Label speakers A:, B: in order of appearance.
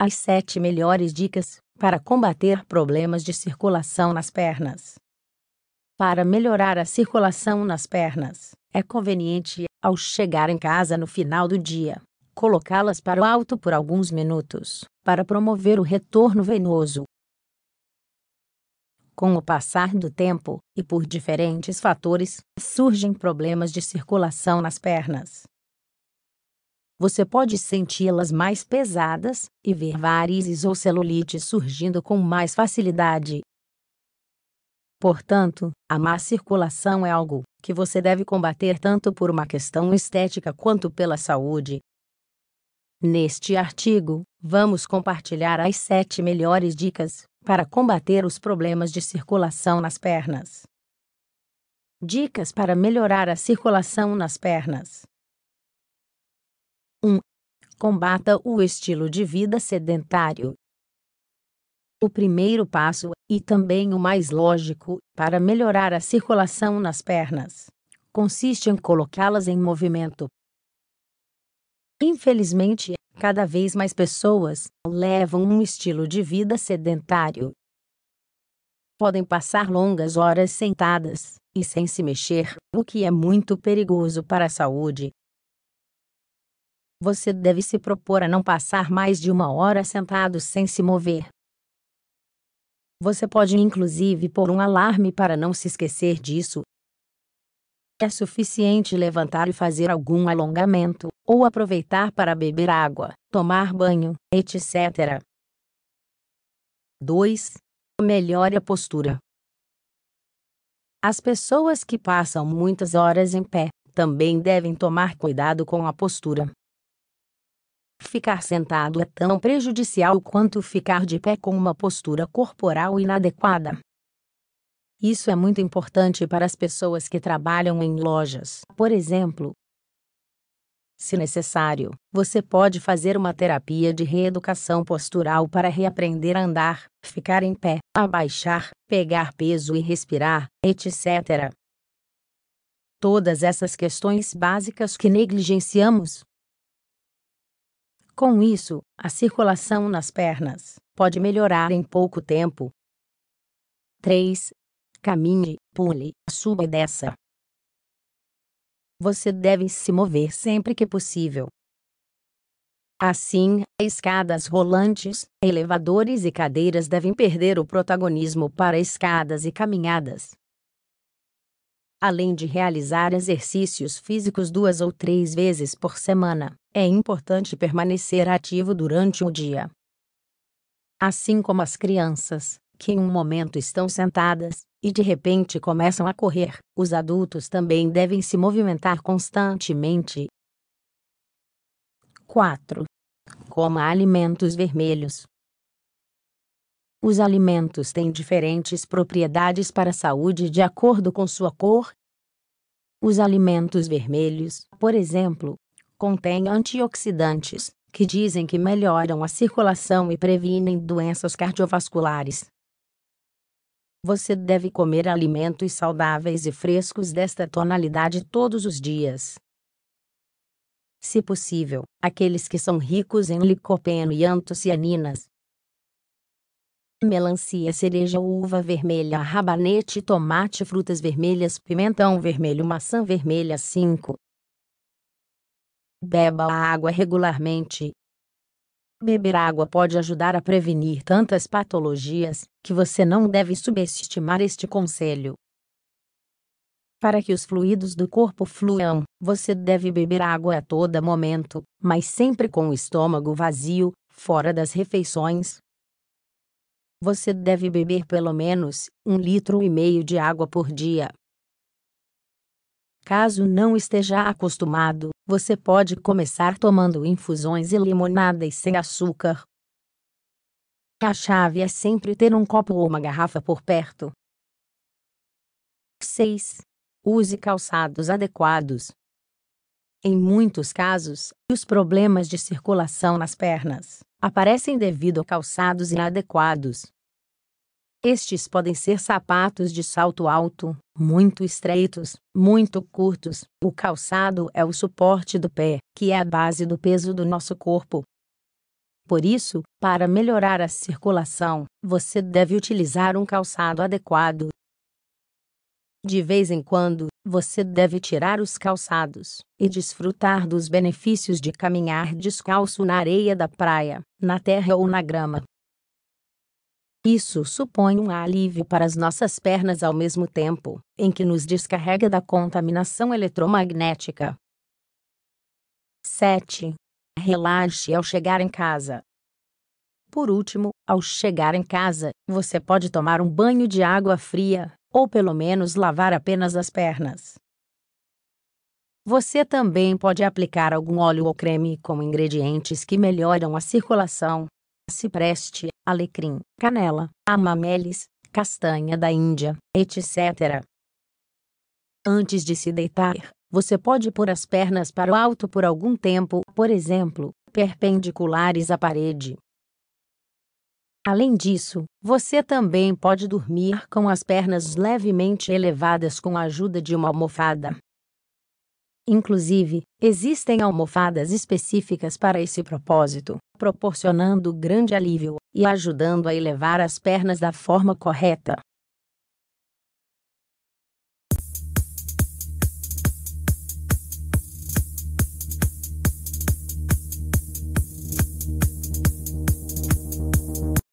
A: As 7 melhores dicas para combater problemas de circulação nas pernas. Para melhorar a circulação nas pernas, é conveniente, ao chegar em casa no final do dia, colocá-las para o alto por alguns minutos, para promover o retorno venoso. Com o passar do tempo, e por diferentes fatores, surgem problemas de circulação nas pernas você pode senti-las mais pesadas e ver varizes ou celulite surgindo com mais facilidade. Portanto, a má circulação é algo que você deve combater tanto por uma questão estética quanto pela saúde. Neste artigo, vamos compartilhar as sete melhores dicas para combater os problemas de circulação nas pernas. Dicas para melhorar a circulação nas pernas. 1. Combata o estilo de vida sedentário. O primeiro passo, e também o mais lógico, para melhorar a circulação nas pernas, consiste em colocá-las em movimento. Infelizmente, cada vez mais pessoas levam um estilo de vida sedentário. Podem passar longas horas sentadas e sem se mexer, o que é muito perigoso para a saúde. Você deve se propor a não passar mais de uma hora sentado sem se mover. Você pode inclusive pôr um alarme para não se esquecer disso. É suficiente levantar e fazer algum alongamento, ou aproveitar para beber água, tomar banho, etc. 2. Melhore a postura. As pessoas que passam muitas horas em pé também devem tomar cuidado com a postura. Ficar sentado é tão prejudicial quanto ficar de pé com uma postura corporal inadequada. Isso é muito importante para as pessoas que trabalham em lojas, por exemplo. Se necessário, você pode fazer uma terapia de reeducação postural para reaprender a andar, ficar em pé, abaixar, pegar peso e respirar, etc. Todas essas questões básicas que negligenciamos, com isso, a circulação nas pernas pode melhorar em pouco tempo. 3. Caminhe, pule, suba e desça. Você deve se mover sempre que possível. Assim, escadas rolantes, elevadores e cadeiras devem perder o protagonismo para escadas e caminhadas além de realizar exercícios físicos duas ou três vezes por semana, é importante permanecer ativo durante o dia. Assim como as crianças, que em um momento estão sentadas e de repente começam a correr, os adultos também devem se movimentar constantemente. 4. Coma alimentos vermelhos, os alimentos têm diferentes propriedades para a saúde de acordo com sua cor. Os alimentos vermelhos, por exemplo, contêm antioxidantes, que dizem que melhoram a circulação e previnem doenças cardiovasculares. Você deve comer alimentos saudáveis e frescos desta tonalidade todos os dias. Se possível, aqueles que são ricos em licopeno e antocianinas, melancia, cereja, uva vermelha, rabanete, tomate, frutas vermelhas, pimentão vermelho, maçã vermelha. 5. Beba água regularmente. Beber água pode ajudar a prevenir tantas patologias que você não deve subestimar este conselho. Para que os fluidos do corpo fluam, você deve beber água a todo momento, mas sempre com o estômago vazio, fora das refeições, você deve beber pelo menos um litro e meio de água por dia. Caso não esteja acostumado, você pode começar tomando infusões e limonadas sem açúcar. A chave é sempre ter um copo ou uma garrafa por perto. 6. Use calçados adequados. Em muitos casos, os problemas de circulação nas pernas aparecem devido a calçados inadequados. Estes podem ser sapatos de salto alto, muito estreitos, muito curtos. O calçado é o suporte do pé, que é a base do peso do nosso corpo. Por isso, para melhorar a circulação, você deve utilizar um calçado adequado. De vez em quando, você deve tirar os calçados e desfrutar dos benefícios de caminhar descalço na areia da praia, na terra ou na grama. Isso supõe um alívio para as nossas pernas ao mesmo tempo em que nos descarrega da contaminação eletromagnética. 7. Relaxe ao chegar em casa. Por último, ao chegar em casa, você pode tomar um banho de água fria, ou pelo menos lavar apenas as pernas. Você também pode aplicar algum óleo ou creme com ingredientes que melhoram a circulação, cipreste, alecrim, canela, amamelis, castanha da Índia, etc. Antes de se deitar, você pode pôr as pernas para o alto por algum tempo, por exemplo, perpendiculares à parede. Além disso, você também pode dormir com as pernas levemente elevadas com a ajuda de uma almofada. Inclusive, existem almofadas específicas para esse propósito, proporcionando grande alívio e ajudando a elevar as pernas da forma correta.